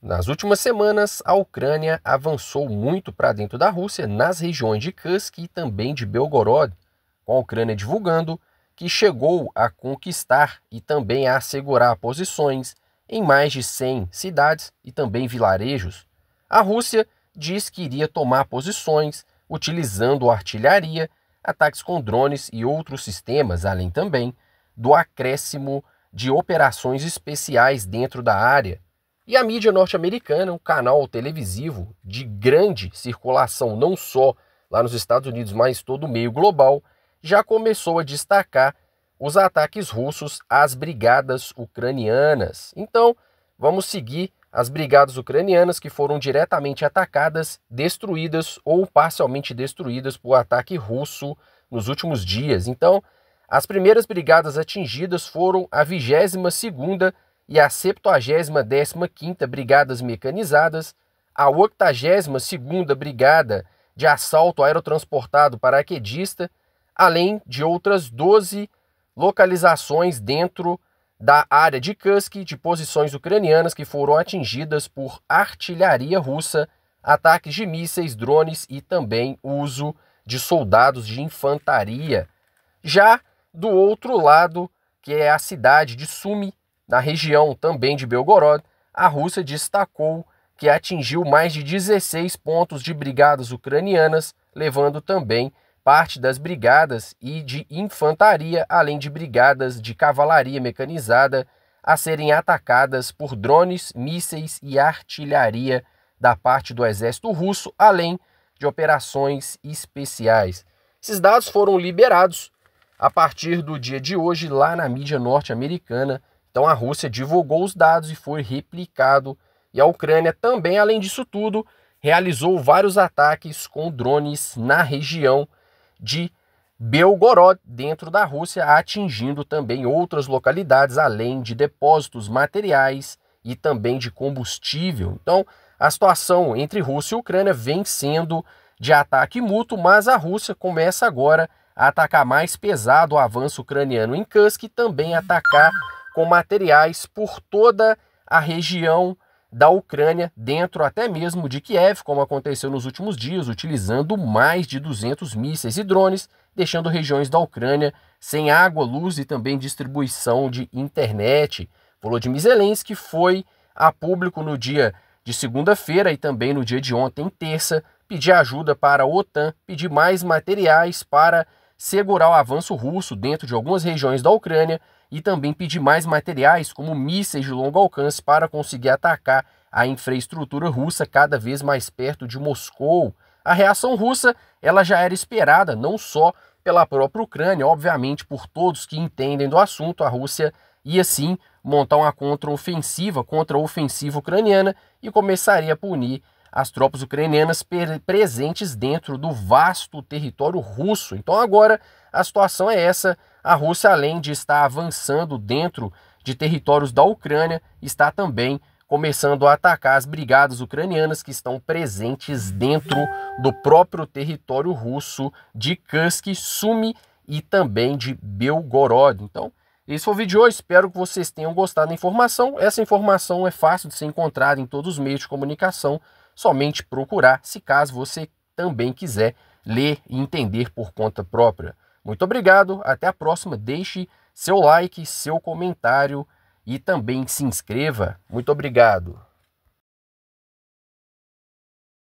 Nas últimas semanas, a Ucrânia avançou muito para dentro da Rússia nas regiões de Kursk e também de Belgorod, com a Ucrânia divulgando que chegou a conquistar e também a assegurar posições em mais de 100 cidades e também vilarejos. A Rússia diz que iria tomar posições utilizando artilharia, ataques com drones e outros sistemas, além também do acréscimo de operações especiais dentro da área e a mídia norte-americana, um canal televisivo de grande circulação, não só lá nos Estados Unidos, mas todo o meio global, já começou a destacar os ataques russos às brigadas ucranianas. Então, vamos seguir as brigadas ucranianas que foram diretamente atacadas, destruídas ou parcialmente destruídas por ataque russo nos últimos dias. Então, as primeiras brigadas atingidas foram a 22 e a 75ª Brigadas Mecanizadas, a 82ª Brigada de Assalto Aerotransportado Paraquedista, além de outras 12 localizações dentro da área de Kursk de posições ucranianas que foram atingidas por artilharia russa, ataques de mísseis, drones e também uso de soldados de infantaria. Já do outro lado, que é a cidade de Sumi, na região também de Belgorod, a Rússia destacou que atingiu mais de 16 pontos de brigadas ucranianas, levando também parte das brigadas e de infantaria, além de brigadas de cavalaria mecanizada, a serem atacadas por drones, mísseis e artilharia da parte do exército russo, além de operações especiais. Esses dados foram liberados a partir do dia de hoje lá na mídia norte-americana então a Rússia divulgou os dados e foi replicado. E a Ucrânia também, além disso tudo, realizou vários ataques com drones na região de Belgorod, dentro da Rússia, atingindo também outras localidades, além de depósitos materiais e também de combustível. Então, a situação entre Rússia e Ucrânia vem sendo de ataque mútuo, mas a Rússia começa agora a atacar mais pesado o avanço ucraniano em Kursk e também atacar com materiais por toda a região da Ucrânia, dentro até mesmo de Kiev, como aconteceu nos últimos dias, utilizando mais de 200 mísseis e drones, deixando regiões da Ucrânia sem água, luz e também distribuição de internet. Volodymyr Zelensky foi a público no dia de segunda-feira e também no dia de ontem, terça, pedir ajuda para a OTAN, pedir mais materiais para segurar o avanço russo dentro de algumas regiões da Ucrânia e também pedir mais materiais, como mísseis de longo alcance, para conseguir atacar a infraestrutura russa cada vez mais perto de Moscou. A reação russa ela já era esperada, não só pela própria Ucrânia, obviamente por todos que entendem do assunto, a Rússia ia sim montar uma contraofensiva contra a ofensiva ucraniana e começaria a punir as tropas ucranianas presentes dentro do vasto território russo. Então agora a situação é essa: a Rússia, além de estar avançando dentro de territórios da Ucrânia, está também começando a atacar as brigadas ucranianas que estão presentes dentro do próprio território russo de Kursk, Sumi e também de Belgorod. Então, esse foi o vídeo de hoje. Espero que vocês tenham gostado da informação. Essa informação é fácil de ser encontrada em todos os meios de comunicação somente procurar, se caso você também quiser ler e entender por conta própria. Muito obrigado, até a próxima. Deixe seu like, seu comentário e também se inscreva. Muito obrigado.